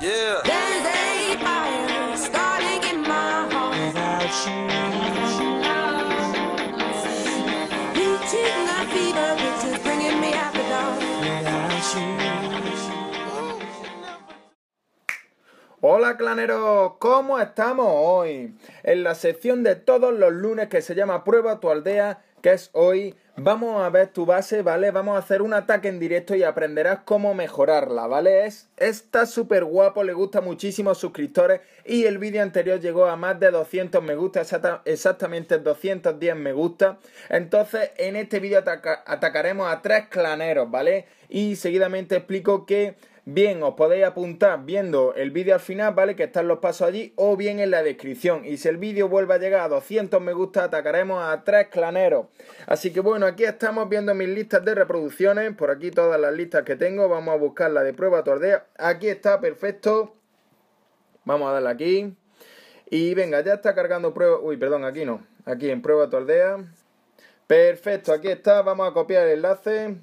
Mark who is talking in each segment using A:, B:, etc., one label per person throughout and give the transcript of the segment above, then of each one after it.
A: Yeah. claneros, ¿cómo estamos hoy? En la sección de todos los lunes que se llama Prueba tu aldea, que es hoy, vamos a ver tu base, ¿vale? Vamos a hacer un ataque en directo y aprenderás cómo mejorarla, ¿vale? Es, está súper guapo, le gusta muchísimo suscriptores y el vídeo anterior llegó a más de 200 me gusta, exactamente 210 me gusta. Entonces, en este vídeo atacaremos a tres claneros, ¿vale? Y seguidamente explico que Bien, os podéis apuntar viendo el vídeo al final, ¿vale? Que están los pasos allí o bien en la descripción. Y si el vídeo vuelve a llegar a 200 me gusta, atacaremos a tres claneros. Así que bueno, aquí estamos viendo mis listas de reproducciones. Por aquí todas las listas que tengo. Vamos a buscar la de prueba tordea. Aquí está, perfecto. Vamos a darle aquí. Y venga, ya está cargando prueba... Uy, perdón, aquí no. Aquí en prueba tordea. Perfecto, aquí está. Vamos a copiar el enlace.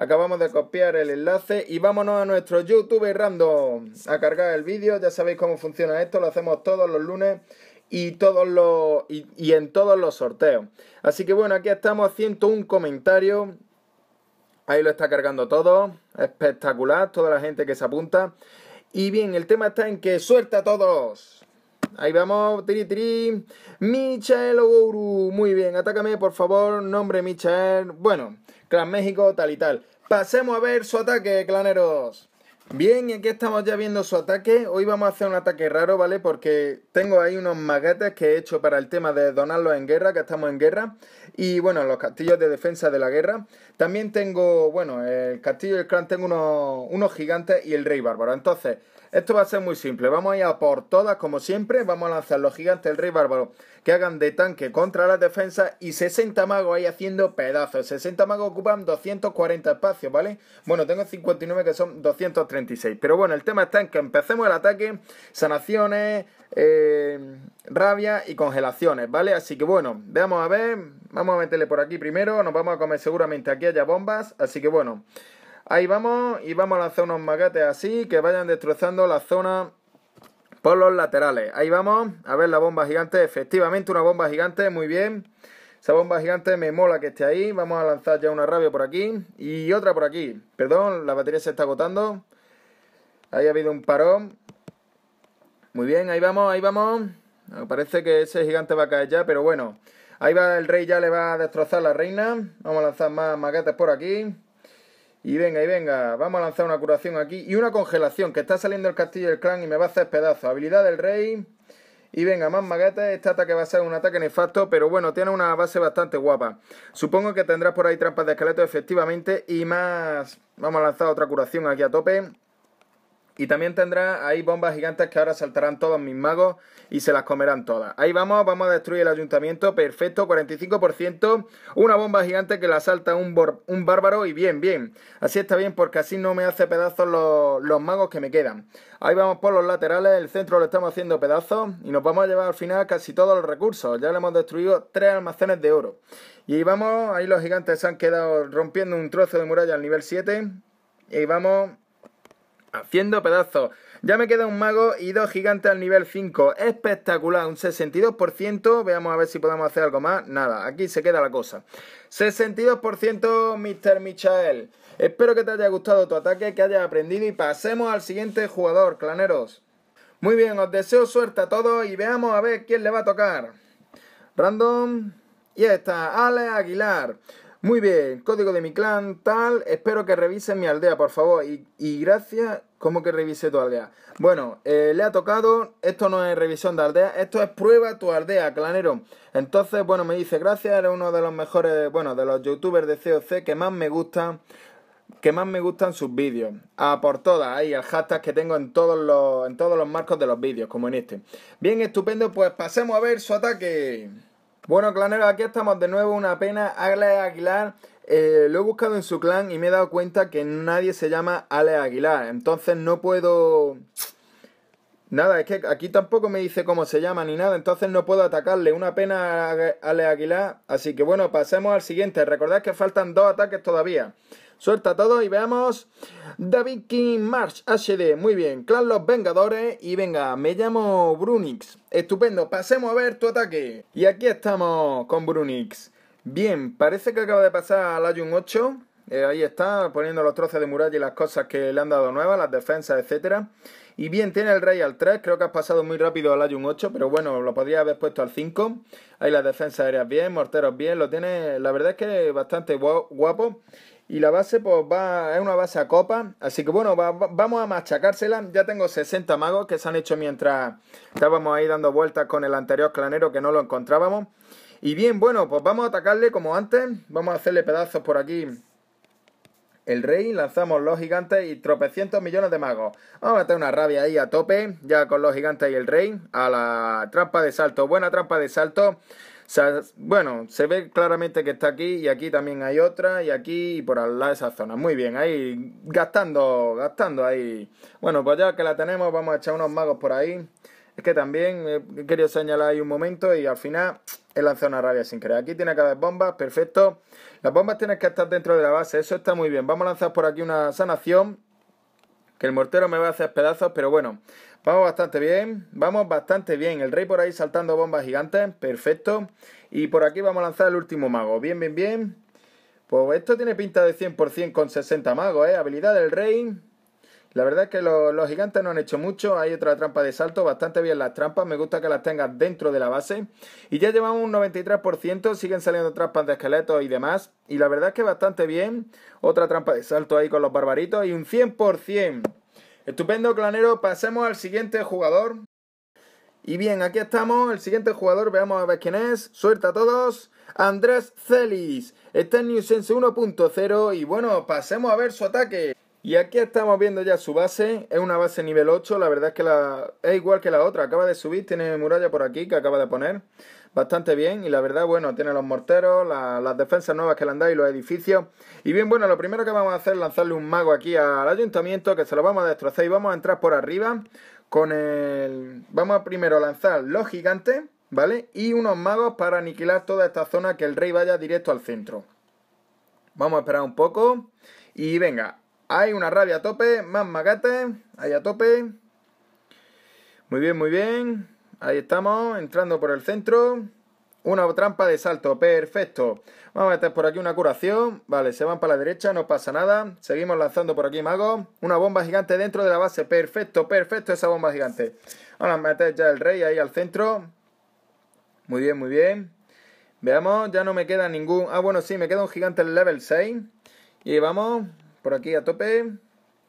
A: Acabamos de copiar el enlace y vámonos a nuestro YouTube Random a cargar el vídeo. Ya sabéis cómo funciona esto, lo hacemos todos los lunes y, todos los, y, en todos los sorteos. Así que bueno, aquí estamos, haciendo un comentario. Ahí lo está cargando todo. Espectacular, toda la gente que se apunta. Y bien, el tema está en que suelta a todos. Ahí vamos, tiri tiri. Michael Oguru, muy bien, atácame por favor, nombre Michael. Bueno, Clan México, tal y tal. Pasemos a ver su ataque, claneros. Bien, y aquí estamos ya viendo su ataque. Hoy vamos a hacer un ataque raro, ¿vale? Porque tengo ahí unos maguetes que he hecho para el tema de donarlos en guerra, que estamos en guerra. Y bueno, los castillos de defensa de la guerra. También tengo, bueno, el castillo del clan, tengo unos, unos gigantes y el rey bárbaro. Entonces, esto va a ser muy simple. Vamos a ir a por todas, como siempre. Vamos a lanzar los gigantes del rey bárbaro que hagan de tanque contra las defensas y 60 magos ahí haciendo pedazos. 60 magos ocupan 240 espacios, ¿vale? Bueno, tengo 59 que son 236. Pero bueno, el tema está en que empecemos el ataque, sanaciones, eh, rabia y congelaciones, ¿vale? Así que bueno, veamos a ver. Vamos a meterle por aquí primero. Nos vamos a comer seguramente aquí haya bombas. Así que bueno. Ahí vamos y vamos a lanzar unos magates así que vayan destrozando la zona por los laterales. Ahí vamos, a ver la bomba gigante, efectivamente una bomba gigante, muy bien. Esa bomba gigante me mola que esté ahí. Vamos a lanzar ya una rabia por aquí y otra por aquí. Perdón, la batería se está agotando. Ahí ha habido un parón. Muy bien, ahí vamos, ahí vamos. Ah, parece que ese gigante va a caer ya, pero bueno. Ahí va el rey, ya le va a destrozar la reina. Vamos a lanzar más magates por aquí. Y venga, y venga, vamos a lanzar una curación aquí. Y una congelación, que está saliendo el castillo del clan y me va a hacer pedazo. Habilidad del rey. Y venga, más maguetes. Este ataque va a ser un ataque nefasto, pero bueno, tiene una base bastante guapa. Supongo que tendrás por ahí trampas de esqueleto, efectivamente. Y más... Vamos a lanzar otra curación aquí a tope. Y también tendrá ahí bombas gigantes que ahora saltarán todos mis magos y se las comerán todas. Ahí vamos, vamos a destruir el ayuntamiento. Perfecto, 45%. Una bomba gigante que la salta un, bárbaro y bien, bien. Así está bien porque así no me hace pedazos los, magos que me quedan. Ahí vamos por los laterales, el centro lo estamos haciendo pedazos y nos vamos a llevar al final casi todos los recursos. Ya le hemos destruido tres almacenes de oro. Y vamos, ahí los gigantes se han quedado rompiendo un trozo de muralla al nivel 7. Y vamos Haciendo pedazos. Ya me queda un mago y dos gigantes al nivel 5. Espectacular, un 62%. Veamos a ver si podemos hacer algo más. Nada, aquí se queda la cosa. 62% Mr. Michael. Espero que te haya gustado tu ataque, que hayas aprendido y pasemos al siguiente jugador, claneros. Muy bien, os deseo suerte a todos y veamos a ver quién le va a tocar. Random. Y está, Ale Aguilar. Muy bien, código de mi clan, tal. Espero que revisen mi aldea, por favor. Y, gracias, como que revise tu aldea? Bueno, eh, le ha tocado. Esto no es revisión de aldea, esto es prueba tu aldea, clanero. Entonces, bueno, me dice, gracias, eres uno de los mejores, bueno, de los youtubers de COC que más me gustan, que más me gustan sus vídeos. A por todas, ahí el hashtag que tengo en todos los, en todos los marcos de los vídeos, como en este. Bien, estupendo, pues pasemos a ver su ataque. Bueno, clanero aquí estamos de nuevo. Una pena, Ale Aguilar. Eh, lo he buscado en su clan y me he dado cuenta que nadie se llama Ale Aguilar. Entonces no puedo. Nada, es que aquí tampoco me dice cómo se llama ni nada, entonces no puedo atacarle. Una pena Ale Aguilar. Así que bueno, pasemos al siguiente. Recordad que faltan dos ataques todavía. Suelta a todos y veamos. David King March HD, muy bien. Clan Los Vengadores y venga, me llamo Brunix. Estupendo, pasemos a ver tu ataque. Y aquí estamos con Brunix. Bien, parece que acaba de pasar al Ayun 8. Eh, ahí está, poniendo los trozos de muralla y las cosas que le han dado nuevas, las defensas, etcétera. Y bien, tiene el rey al 3, creo que has pasado muy rápido al Ayun 8, pero bueno, lo podría haber puesto al 5. Ahí las defensas aéreas bien, morteros bien, lo tiene, la verdad es que bastante guapo y la base pues va es una base a copa, así que bueno, vamos a machacársela. Ya tengo 60 magos que se han hecho mientras estábamos ahí dando vueltas con el anterior clanero que no lo encontrábamos. Y bien, bueno, pues vamos a atacarle como antes, vamos a hacerle pedazos por aquí. El rey, lanzamos los gigantes y tropecientos millones de magos. Vamos a meter una rabia ahí a tope, ya con los gigantes y el rey, a la trampa de salto. Buena trampa de salto bueno, se ve claramente que está aquí y aquí también hay otra y aquí y por al lado de esa zona. Muy bien, ahí gastando, gastando ahí. Bueno, pues ya que la tenemos vamos a echar unos magos por ahí. Es que también he eh, querido señalar ahí un momento y al final he lanzado una rabia sin creer. Aquí tiene que haber bombas, perfecto. Las bombas tienen que estar dentro de la base, eso está muy bien. Vamos a lanzar por aquí una sanación que el mortero me va a hacer pedazos, pero bueno, vamos bastante bien, vamos bastante bien. El rey por ahí saltando bombas gigantes, perfecto. Y por aquí vamos a lanzar el último mago, bien, bien, bien. Pues esto tiene pinta de 100% con 60 magos, ¿eh? Habilidad del rey, la verdad es que los, gigantes no han hecho mucho. Hay otra trampa de salto, bastante bien las trampas. Me gusta que las tengas dentro de la base. Y ya llevamos un 93%. Siguen saliendo trampas de esqueletos y demás. Y la verdad es que bastante bien. Otra trampa de salto ahí con los barbaritos. Y un 100%. Estupendo, clanero. Pasemos al siguiente jugador. Y bien, aquí estamos. El siguiente jugador, veamos a ver quién es. Suerte a todos. Andrés Celis. Está en New 1.0. Y bueno, pasemos a ver su ataque. Y aquí estamos viendo ya su base, es una base nivel 8, la verdad es que la, es igual que la otra, acaba de subir, tiene muralla por aquí que acaba de poner, bastante bien, y la verdad, bueno, tiene los morteros, las defensas nuevas que le han dado y los edificios. Y bien, bueno, lo primero que vamos a hacer es lanzarle un mago aquí al ayuntamiento, que se lo vamos a destrozar y vamos a entrar por arriba con el... Vamos a primero lanzar los gigantes, ¿vale? Y unos magos para aniquilar toda esta zona que el rey vaya directo al centro. Vamos a esperar un poco. Y venga, hay una rabia a tope. Más magate, Ahí a tope. Muy bien, muy bien. Ahí estamos. Entrando por el centro. Una trampa de salto. Perfecto. Vamos a meter por aquí una curación. Vale, se van para la derecha. No pasa nada. Seguimos lanzando por aquí, mago. Una bomba gigante dentro de la base. Perfecto, perfecto esa bomba gigante. a meter ya el rey ahí al centro. Muy bien, muy bien. Veamos, ya no me queda ningún... Ah, bueno, sí, me queda un gigante en level 6. Y vamos, por aquí a tope.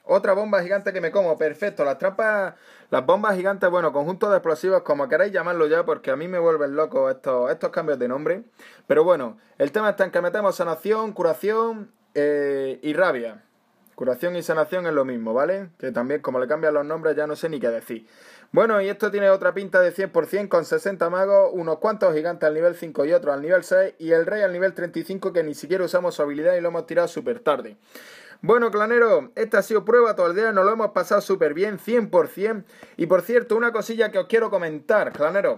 A: Otra bomba gigante que me como, perfecto. Las trampas, las bombas gigantes, bueno, Conjuntos de explosivos, como queráis llamarlo ya, porque a mí me vuelven loco estos, cambios de nombre. Pero bueno, el tema está en que metemos sanación, curación eh, y rabia. Curación y sanación es lo mismo, ¿vale? Que también como le cambian los nombres ya no sé ni qué decir. Bueno, y esto tiene otra pinta de 100% con 60 magos, unos cuantos gigantes al nivel 5 y otros al nivel 6 y el rey al nivel 35 que ni siquiera usamos su habilidad y lo hemos tirado súper tarde. Bueno, clanero, esta ha sido prueba todo el día, nos lo hemos pasado súper bien, 100%. Y por cierto, una cosilla que os quiero comentar, clanero.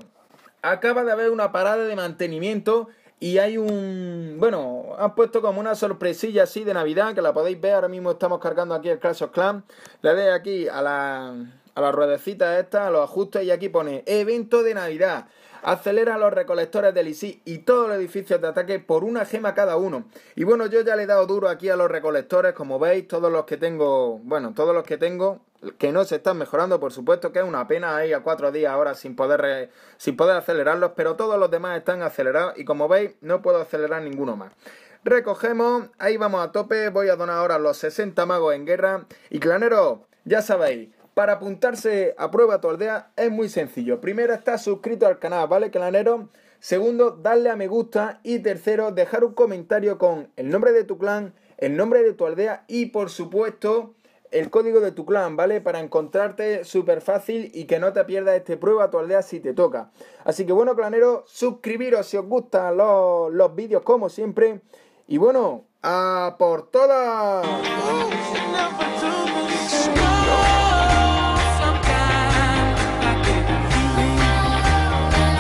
A: Acaba de haber una parada de mantenimiento y hay un... Bueno, han puesto como una sorpresilla así de Navidad, que la podéis ver, ahora mismo estamos cargando aquí el Clash of Clans. Le de aquí a la a las ruedecitas a los ajustes y aquí pone evento de Navidad. Acelera los recolectores del Isis y todos los edificios de ataque por una gema cada uno. Y bueno, yo ya le he dado duro aquí a los recolectores, como veis, todos los que tengo, bueno, todos los que tengo que no se están mejorando, por supuesto que es una pena ahí a cuatro días ahora sin poder, sin poder acelerarlos, pero todos los demás están acelerados y como veis no puedo acelerar ninguno más. Recogemos, ahí vamos a tope, voy a donar ahora los 60 magos en guerra y claneros, ya sabéis, para apuntarse a prueba tu aldea es muy sencillo. Primero, está suscrito al canal, ¿vale, clanero? Segundo, darle a me gusta. Y tercero, dejar un comentario con el nombre de tu clan, el nombre de tu aldea y, por supuesto, el código de tu clan, ¿vale? Para encontrarte súper fácil y que no te pierdas este prueba tu aldea si te toca. Así que, bueno, clanero, suscribiros si os gustan los, los vídeos, como siempre. Y bueno, a por todas.